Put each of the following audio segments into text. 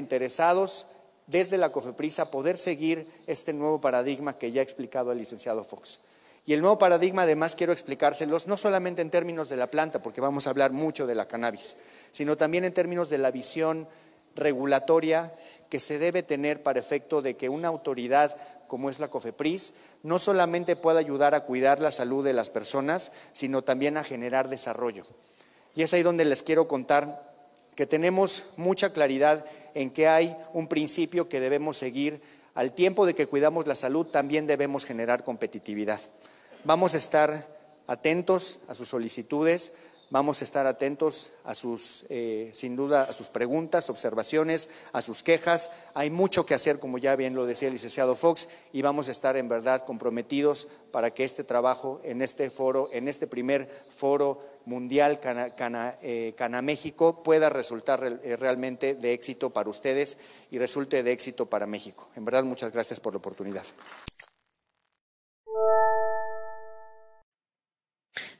interesados desde la COFEPRIS a poder seguir este nuevo paradigma que ya ha explicado el licenciado Fox. Y el nuevo paradigma, además, quiero explicárselos no solamente en términos de la planta, porque vamos a hablar mucho de la cannabis, sino también en términos de la visión regulatoria que se debe tener para efecto de que una autoridad como es la COFEPRIS no solamente pueda ayudar a cuidar la salud de las personas, sino también a generar desarrollo. Y es ahí donde les quiero contar que tenemos mucha claridad en que hay un principio que debemos seguir. Al tiempo de que cuidamos la salud, también debemos generar competitividad. Vamos a estar atentos a sus solicitudes, vamos a estar atentos a sus, eh, sin duda, a sus preguntas, observaciones, a sus quejas. Hay mucho que hacer, como ya bien lo decía el licenciado Fox, y vamos a estar en verdad comprometidos para que este trabajo en este foro, en este primer foro, mundial eh, Cana, México pueda resultar eh, realmente de éxito para ustedes y resulte de éxito para México. En verdad, muchas gracias por la oportunidad.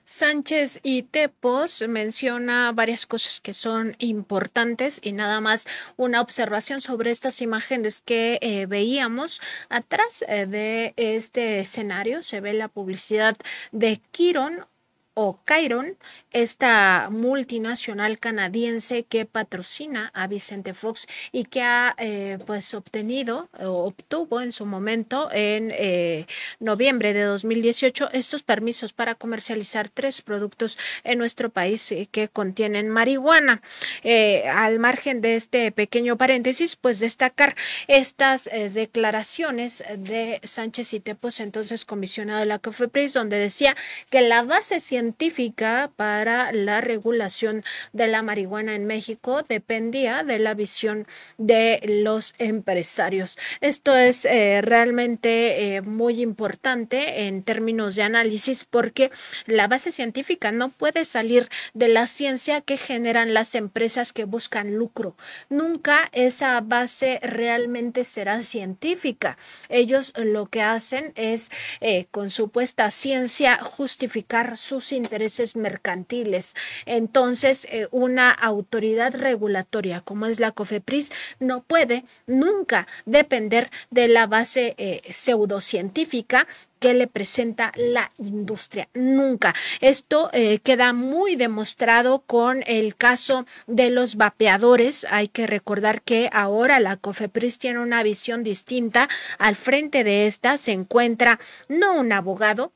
Sánchez y Tepos menciona varias cosas que son importantes y nada más una observación sobre estas imágenes que eh, veíamos. Atrás de este escenario se ve la publicidad de Quirón, o Chiron, esta multinacional canadiense que patrocina a Vicente Fox y que ha eh, pues obtenido o obtuvo en su momento en eh, noviembre de 2018 estos permisos para comercializar tres productos en nuestro país eh, que contienen marihuana. al margen de este pequeño paréntesis, pues destacar estas declaraciones de Sánchez y Tepos, entonces comisionado de la COFEPRIS, donde decía que la base científica científica para la regulación de la marihuana en México dependía de la visión de los empresarios. Esto es eh, realmente eh, muy importante en términos de análisis porque la base científica no puede salir de la ciencia que generan las empresas que buscan lucro. Nunca esa base realmente será científica. Ellos lo que hacen es eh, con supuesta ciencia justificar sus intereses mercantiles. Entonces, eh, una autoridad regulatoria como es la COFEPRIS no puede nunca depender de la base eh, pseudocientífica que le presenta la industria. Nunca. Esto eh, queda muy demostrado con el caso de los vapeadores. Hay que recordar que ahora la COFEPRIS tiene una visión distinta. Al frente de esta se encuentra no un abogado,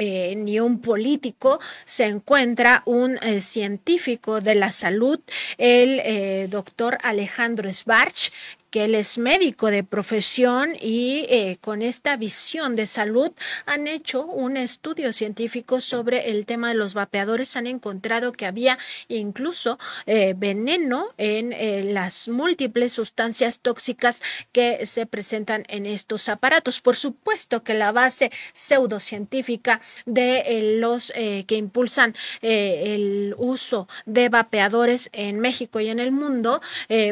eh, ni un político, se encuentra un eh, científico de la salud, el eh, doctor Alejandro Sbarch que él es médico de profesión y eh, con esta visión de salud han hecho un estudio científico sobre el tema de los vapeadores. Han encontrado que había incluso eh, veneno en eh, las múltiples sustancias tóxicas que se presentan en estos aparatos. Por supuesto que la base pseudocientífica de los que impulsan el uso de vapeadores en México y en el mundo,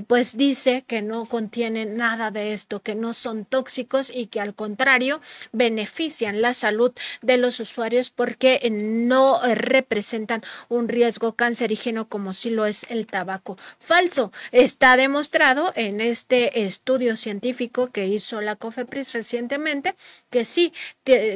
pues dice que no con tienen nada de esto, que no son tóxicos y que al contrario benefician la salud de los usuarios porque no eh, representan un riesgo cancerígeno como si lo es el tabaco. Falso. Está demostrado en este estudio científico que hizo la COFEPRIS recientemente que sí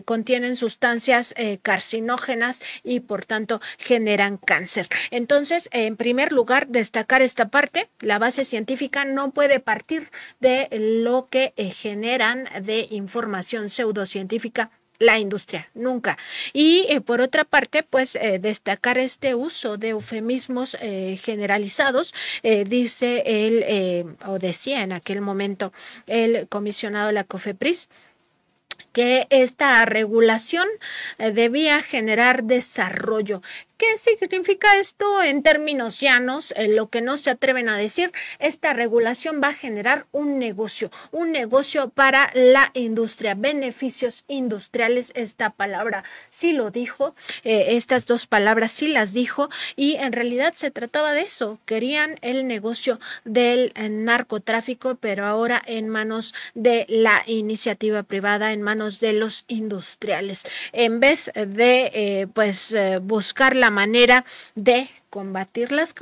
contienen sustancias eh, carcinógenas y por tanto generan cáncer. Entonces, en primer lugar, destacar esta parte, la base científica no puede partir de lo que eh, generan de información pseudocientífica la industria, nunca. Y eh, por otra parte, pues eh, destacar este uso de eufemismos generalizados, dice él, o decía en aquel momento el comisionado de la COFEPRIS, que esta regulación eh, debía generar desarrollo. ¿Qué significa esto en términos llanos? en lo que no se atreven a decir, esta regulación va a generar un negocio, un negocio para la industria, beneficios industriales, esta palabra sí lo dijo, eh, estas dos palabras sí las dijo y en realidad se trataba de eso, querían el negocio del eh, narcotráfico, pero ahora en manos de la iniciativa privada, en de los industriales, en vez de eh, pues eh, buscar la manera de combatir las